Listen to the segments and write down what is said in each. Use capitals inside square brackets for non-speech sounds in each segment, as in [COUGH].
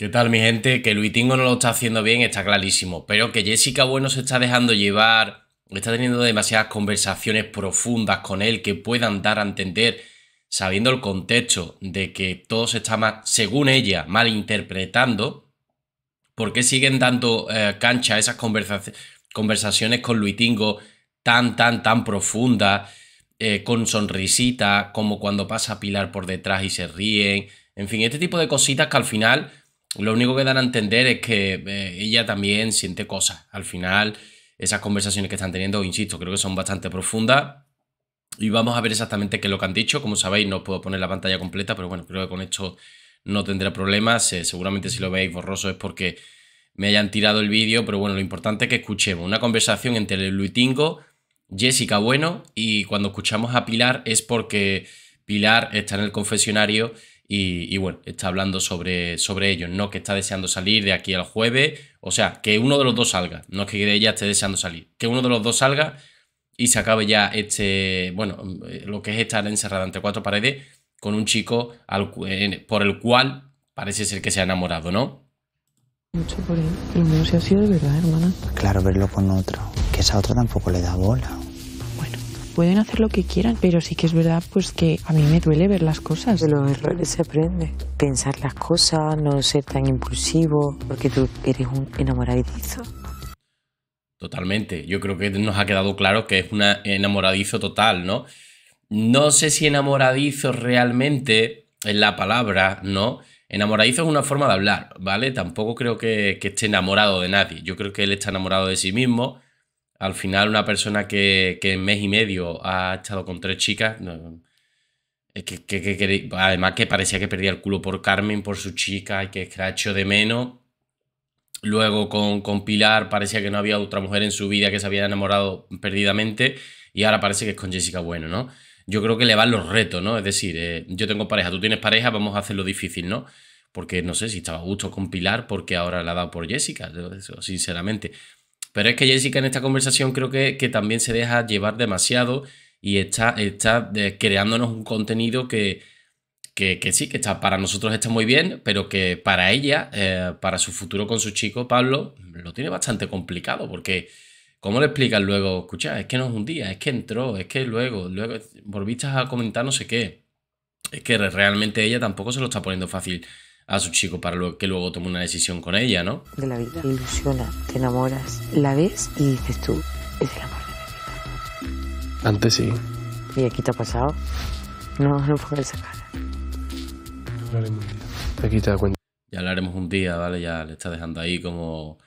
¿Qué tal mi gente? Que Luitingo no lo está haciendo bien, está clarísimo, pero que Jessica Bueno se está dejando llevar, está teniendo demasiadas conversaciones profundas con él que puedan dar a entender, sabiendo el contexto de que todo se está, según ella, malinterpretando, ¿por qué siguen dando eh, cancha esas conversaciones? conversaciones con Luitingo tan, tan, tan profundas, eh, con sonrisita, como cuando pasa a Pilar por detrás y se ríen, en fin, este tipo de cositas que al final lo único que dan a entender es que eh, ella también siente cosas. Al final, esas conversaciones que están teniendo, insisto, creo que son bastante profundas. Y vamos a ver exactamente qué es lo que han dicho. Como sabéis, no os puedo poner la pantalla completa, pero bueno, creo que con esto no tendré problemas. seguramente si lo veis borroso es porque me hayan tirado el vídeo, pero bueno, lo importante es que escuchemos una conversación entre Luitingo, Jessica Bueno, y cuando escuchamos a Pilar es porque Pilar está en el confesionario y, bueno, está hablando sobre, sobre ellos, no que está deseando salir de aquí al jueves, o sea, que uno de los dos salga, no es que ella esté deseando salir, que uno de los dos salga y se acabe ya este, bueno, eh, lo que es estar encerrada entre cuatro paredes con un chico por el cual parece ser que se ha enamorado, ¿no? Mucho por él, pero ha sido de verdad, hermana. Claro, verlo con otro, que esa otra tampoco le da bola pueden hacer lo que quieran, pero sí que es verdad pues que a mí me duele ver las cosas. De los errores se aprende. Pensar las cosas, no ser tan impulsivo, porque tú eres un enamoradizo. Totalmente. Yo creo que nos ha quedado claro que es un enamoradizo total, ¿no? No sé si enamoradizo realmente es la palabra, ¿no? Enamoradizo es una forma de hablar, ¿vale? Tampoco creo que, que esté enamorado de nadie. Yo creo que él está enamorado de sí mismo al final, una persona que, en mes y medio ha estado con tres chicas, no, que, además que parecía que perdía el culo por Carmen, por su chica, y que escracho de menos. Luego con, con Pilar parecía que no había otra mujer en su vida que se había enamorado perdidamente. Y ahora parece que es con Jessica Bueno, ¿no? Yo creo que le van los retos, ¿no? Es decir, eh, yo tengo pareja, tú tienes pareja, vamos a hacerlo difícil, ¿no? Porque no sé si estaba a gusto con Pilar, porque ahora la ha dado por Jessica, sinceramente. Pero es que Jessica en esta conversación creo que, que también se deja llevar demasiado y está, está creándonos un contenido que, sí, que está, para nosotros está muy bien, pero que para ella, eh, para su futuro con su chico, Pablo, lo tiene bastante complicado porque... ¿Cómo le explicas luego? Escucha, es que no es un día, es que entró, es que luego, luego volviste a comentar no sé qué. Es que realmente ella tampoco se lo está poniendo fácil a su chico para que luego tome una decisión con ella, ¿no? De la vida, ilusiona, te enamoras, la ves y dices tú, es el amor de mi vida. Antes sí. ¿Y aquí te ha pasado? No, no puedo sacar. Aquí te das cuenta. Ya hablaremos un día, ¿vale? Ya le está dejando ahí como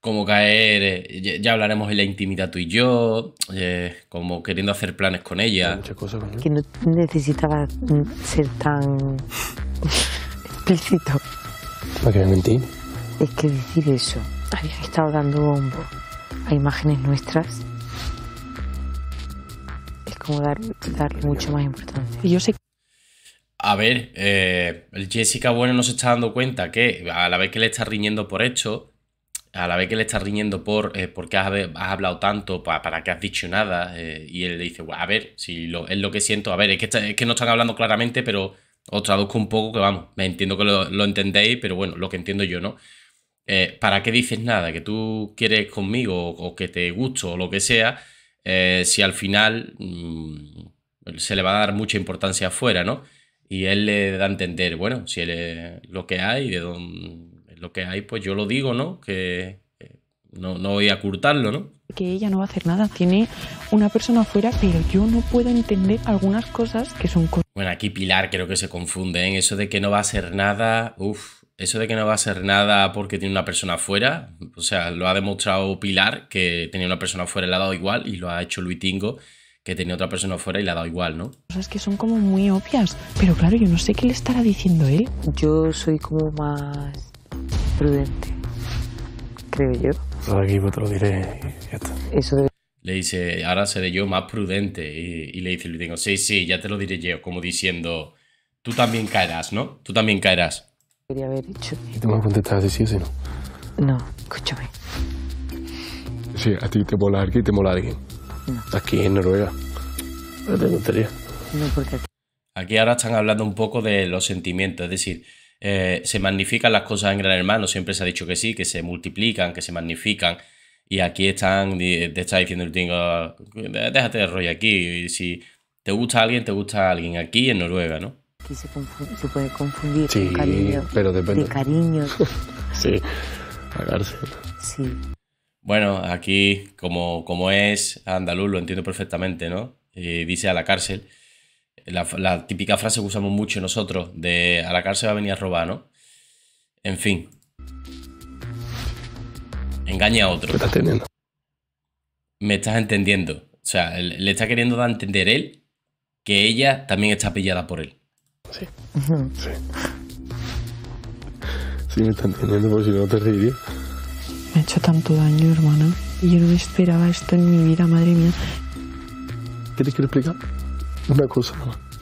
como caer, eh, ya hablaremos en la intimidad tú y yo, eh, como queriendo hacer planes con ella. Muchas cosas, Que no necesitaba ser tan explícito. ¿Para que me mentí? Es que decir eso, habías estado dando bombo a imágenes nuestras, es como dar, mucho más importancia. Y yo sé a ver, eh, Jessica Bueno no se está dando cuenta que a la vez que le está riñendo por hecho, a la vez que le está riñendo por eh, por qué has, hablado tanto, para qué has dicho nada, eh, y él le dice, a ver, si lo, es lo que siento, a ver, es que, es que no están hablando claramente, pero os traduzco un poco, que vamos, me entiendo que lo, entendéis, pero bueno, lo que entiendo yo, ¿no? Eh, ¿Para qué dices nada? ¿Que tú quieres conmigo o, que te gusto o lo que sea? Eh, si al final mm, se le va a dar mucha importancia afuera, ¿no? Y él le da a entender, bueno, si él es lo que hay, de lo que hay, pues yo lo digo, ¿no? Que, no, voy a cortarlo ¿no? Que ella no va a hacer nada. Tiene una persona afuera, pero yo no puedo entender algunas cosas que son... Bueno, aquí Pilar creo que se confunde ¿eh? eso de que no va a ser nada. Uf, eso de que no va a ser nada porque tiene una persona afuera. O sea, lo ha demostrado Pilar, que tenía una persona afuera y le ha dado igual, y lo ha hecho Luis Tingo que tenía otra persona afuera y le ha dado igual, ¿no? Cosas que son como muy obvias, pero claro, yo no sé qué le estará diciendo él. Yo soy como más prudente, creo yo. Le dice, ahora seré yo más prudente. Y, le dice le digo, sí, sí, ya te lo diré yo. Como diciendo, tú también caerás, ¿no? Tú también caerás. Quería haber dicho. ¿Y te me contestar si sí o si no? No, escúchame. Sí, a ti te mola aquí, te mola alguien. Aquí en Noruega. No te gustaría. No, porque Aquí ahora están hablando un poco de los sentimientos, es decir, eh, se magnifican las cosas en Gran Hermano, siempre se ha dicho que sí, que se multiplican, que se magnifican. Y aquí están, te está diciendo el tingo, déjate de rollo aquí. si te gusta alguien, te gusta alguien aquí en Noruega, ¿no? Aquí se, puede confundir cariño. Pero depende. cariño. [LAUGHS] sí, la cárcel. Sí. Bueno, aquí, como, como es andaluz, lo entiendo perfectamente, ¿no? Eh, dice a la cárcel la, típica frase que usamos mucho nosotros de a la cárcel va a venir a robar, ¿no? En fin. Engaña a otro. ¿Me estás entendiendo? Me estás entendiendo. O sea, le está queriendo dar a entender él que ella también está pillada por él. Sí. Sí. Sí, me está entendiendo, porque si no te reiría. Me ha hecho tanto daño, hermana. Yo no esperaba esto en mi vida, madre mía. ¿Qué te quiero explicar? Una cosa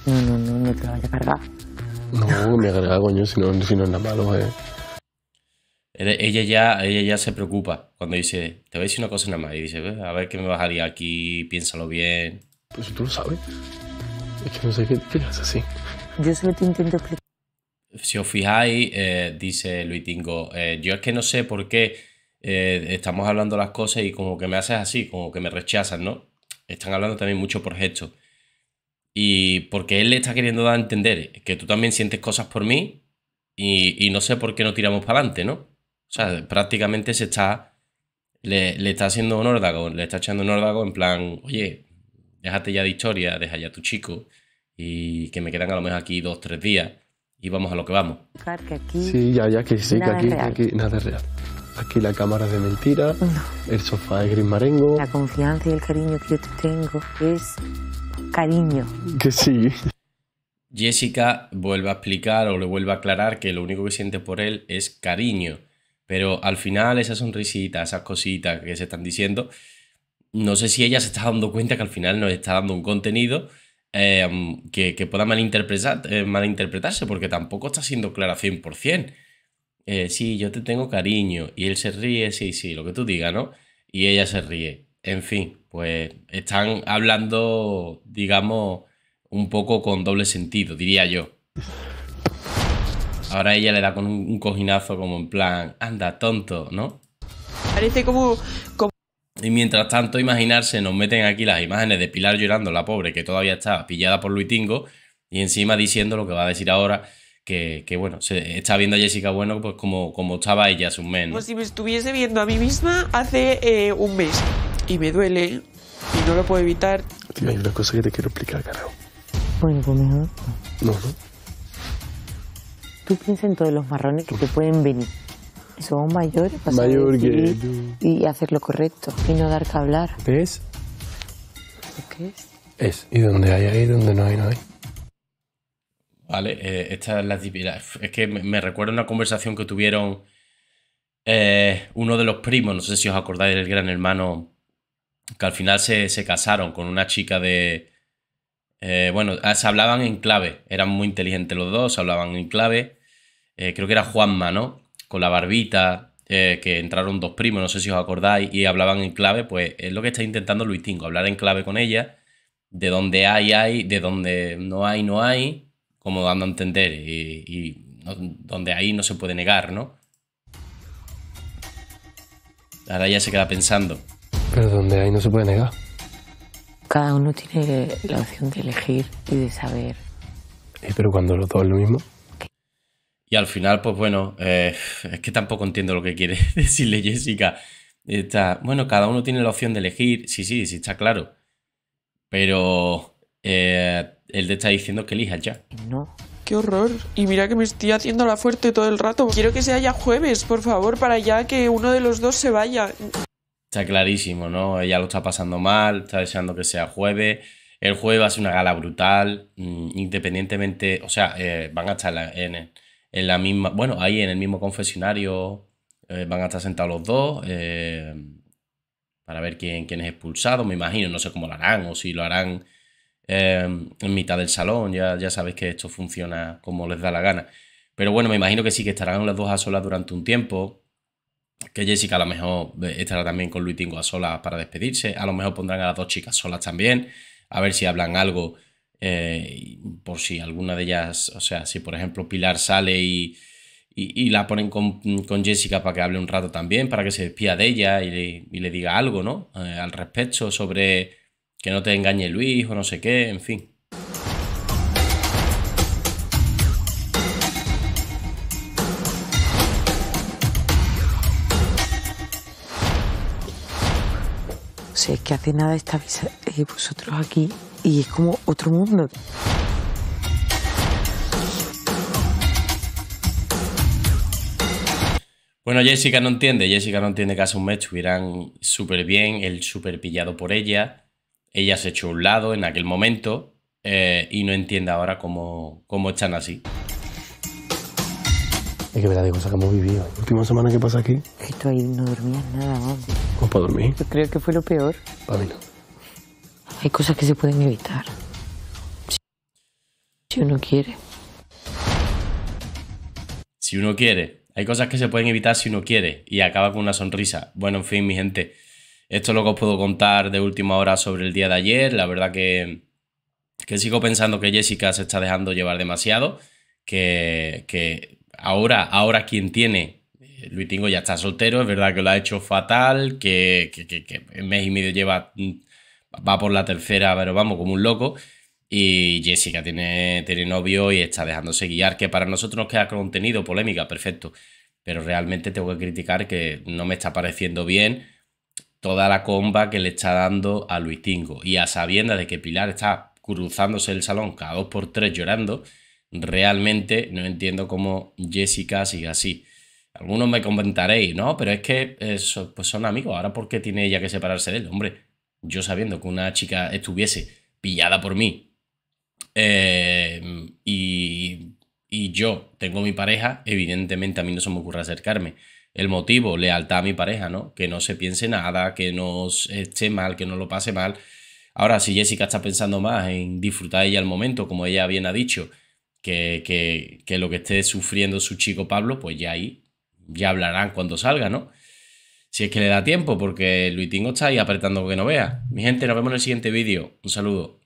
No, no, no, no te vayas a cargar. No, me cargado, coño, si no, si no es nada malo, eh. Ella ya, ella ya se preocupa cuando dice, te voy a decir una cosa nada más. Y dice, a ver qué me vas a salir aquí, piénsalo bien. Pues tú lo sabes. Es que no sé qué, piensas así. Yo solo te intento explicar. Si os fijáis, eh, dice Luis eh, yo es que no sé por qué eh, estamos hablando las cosas y como que me haces así, como que me rechazas, ¿no? Están hablando también mucho por gestos. Y porque él le está queriendo dar a entender que tú también sientes cosas por mí y, no sé por qué no tiramos para adelante, ¿no? O sea, prácticamente se está. Le, está haciendo un órdago, le está echando un órdago en plan, oye, déjate ya de historia, deja ya a tu chico y que me quedan a lo mejor aquí dos, tres días y vamos a lo que vamos. sí, ya, ya, que sí, que aquí, aquí nada es real. Aquí la cámara de mentira, el sofá es gris marengo. La confianza y el cariño que yo te tengo es cariño. Que sí. Jessica vuelve a explicar o le vuelve a aclarar que lo único que siente por él es cariño. Pero al final esas sonrisitas, esas cositas que se están diciendo, no sé si ella se está dando cuenta que al final nos está dando un contenido eh, que, pueda eh, malinterpretarse, porque tampoco está siendo clara 100%. Eh, sí, yo te tengo cariño. Y él se ríe, sí, sí, lo que tú digas, ¿no? Y ella se ríe. En fin, pues están hablando, digamos, un poco con doble sentido, diría yo. Ahora ella le da con un, cojinazo como en plan, anda, tonto, ¿no? Parece como, Y mientras tanto, imaginarse, nos meten aquí las imágenes de Pilar llorando, la pobre, que todavía está pillada por Luitingo, y encima diciendo lo que va a decir ahora, que, bueno, se está viendo a Jessica Bueno pues como, como estaba ella hace un mes. Como si me estuviese viendo a mí misma hace eh, un mes y me duele y no lo puedo evitar. Tío, hay una cosa que te quiero explicar, carajo. Bueno, pues No, no. Tú piensas en todos los marrones que te pueden venir. Somos mayores para Mayor que y hacer lo correcto y no dar que hablar. es? ¿Qué es? Es. Y donde hay, hay, donde no hay, no hay. Vale, eh, esta es la Es que me, me recuerda una conversación que tuvieron eh, uno de los primos, no sé si os acordáis del gran hermano que al final se, casaron con una chica de... Eh, bueno, ah, se hablaban en clave, eran muy inteligentes los dos, se hablaban en clave. Eh, creo que era Juanma, ¿no? Con la barbita, eh, que entraron dos primos, no sé si os acordáis, y hablaban en clave, pues es lo que está intentando Luis Tingo, hablar en clave con ella, de donde hay, hay, de donde no hay, no hay, como dando a entender, y, donde hay no se puede negar, ¿no? Ahora ya se queda pensando. Pero donde hay no se puede negar. Cada uno tiene la opción de elegir y de saber. ¿Y pero cuando los dos es lo mismo? Y al final, pues bueno, eh, es que tampoco entiendo lo que quiere [LAUGHS] decirle Jessica. Está, bueno, cada uno tiene la opción de elegir, sí, sí, sí, está claro. Pero eh, él te está diciendo que elija ya. No. Qué horror. Y mira que me estoy haciendo la fuerte todo el rato. Quiero que sea ya jueves, por favor, para ya que uno de los dos se vaya. Está clarísimo, ¿no? Ella lo está pasando mal, está deseando que sea jueves. El jueves va a ser una gala brutal, mm, independientemente, o sea, eh, van a estar en, la, misma, bueno, ahí en el mismo confesionario eh, van a estar sentados los dos eh, para ver quién, quién es expulsado, me imagino, no sé cómo lo harán o si lo harán en mitad del salón, ya, ya sabéis que esto funciona como les da la gana. Pero bueno, me imagino que sí, que estarán los dos a solas durante un tiempo que Jessica a lo mejor eh, estará también con Luis Tingo a solas para despedirse, a lo mejor pondrán a las dos chicas solas también, a ver si hablan algo, eh, por si alguna de ellas, o sea, si por ejemplo Pilar sale y, y, la ponen con, con, Jessica para que hable un rato también, para que se despida de ella y le, diga algo, ¿no? Eh, al respecto sobre que no te engañe Luis o no sé qué, en fin. es que hace nada eh, vosotros aquí y es como otro mundo. Bueno, Jessica no entiende, Jessica no entiende que hace un mes estuvieran súper bien, él súper pillado por ella, ella se echó a un lado en aquel momento eh, y no entiende ahora cómo, cómo están así. Es que verdad, de cosas que hemos vivido. La última semana que pasa aquí. ahí no dormías nada, hombre para dormir? creo que fue lo peor. Hay cosas que se pueden evitar. Si uno quiere. Si uno quiere. Hay cosas que se pueden evitar si uno quiere. Y acaba con una sonrisa. Bueno, en fin, mi gente. Esto es lo que os puedo contar de última hora sobre el día de ayer. La verdad que, que sigo pensando que Jessica se está dejando llevar demasiado. Que, que ahora, ahora quien tiene Luis Tingo ya está soltero, es verdad que lo ha hecho fatal, que, en mes y medio lleva, mm, va por la tercera, pero vamos, como un loco. Y Jessica tiene, tiene novio y está dejándose guiar, que para nosotros nos queda contenido, polémica, perfecto. Pero realmente tengo que criticar que no me está pareciendo bien toda la comba que le está dando a Luis Tingo. Y a sabiendas de que Pilar está cruzándose el salón cada dos por tres llorando, realmente no entiendo cómo Jessica sigue así. Algunos me comentaréis, no, pero es que eso, pues son amigos. Ahora, ¿por qué tiene ella que separarse de él? Hombre, yo sabiendo que una chica estuviese pillada por mí eh, y, yo tengo mi pareja, evidentemente a mí no se me ocurre acercarme. El motivo, lealtad a mi pareja, ¿no? Que no se piense nada, que no esté mal, que no lo pase mal. Ahora, si Jessica está pensando más en disfrutar ella el momento, como ella bien ha dicho, que lo que esté sufriendo su chico Pablo, pues ya ahí ya hablarán cuando salga, ¿no? Si es que le da tiempo, porque Luitingo está ahí apretando que no vea. Mi gente, nos vemos en el siguiente vídeo. Un saludo.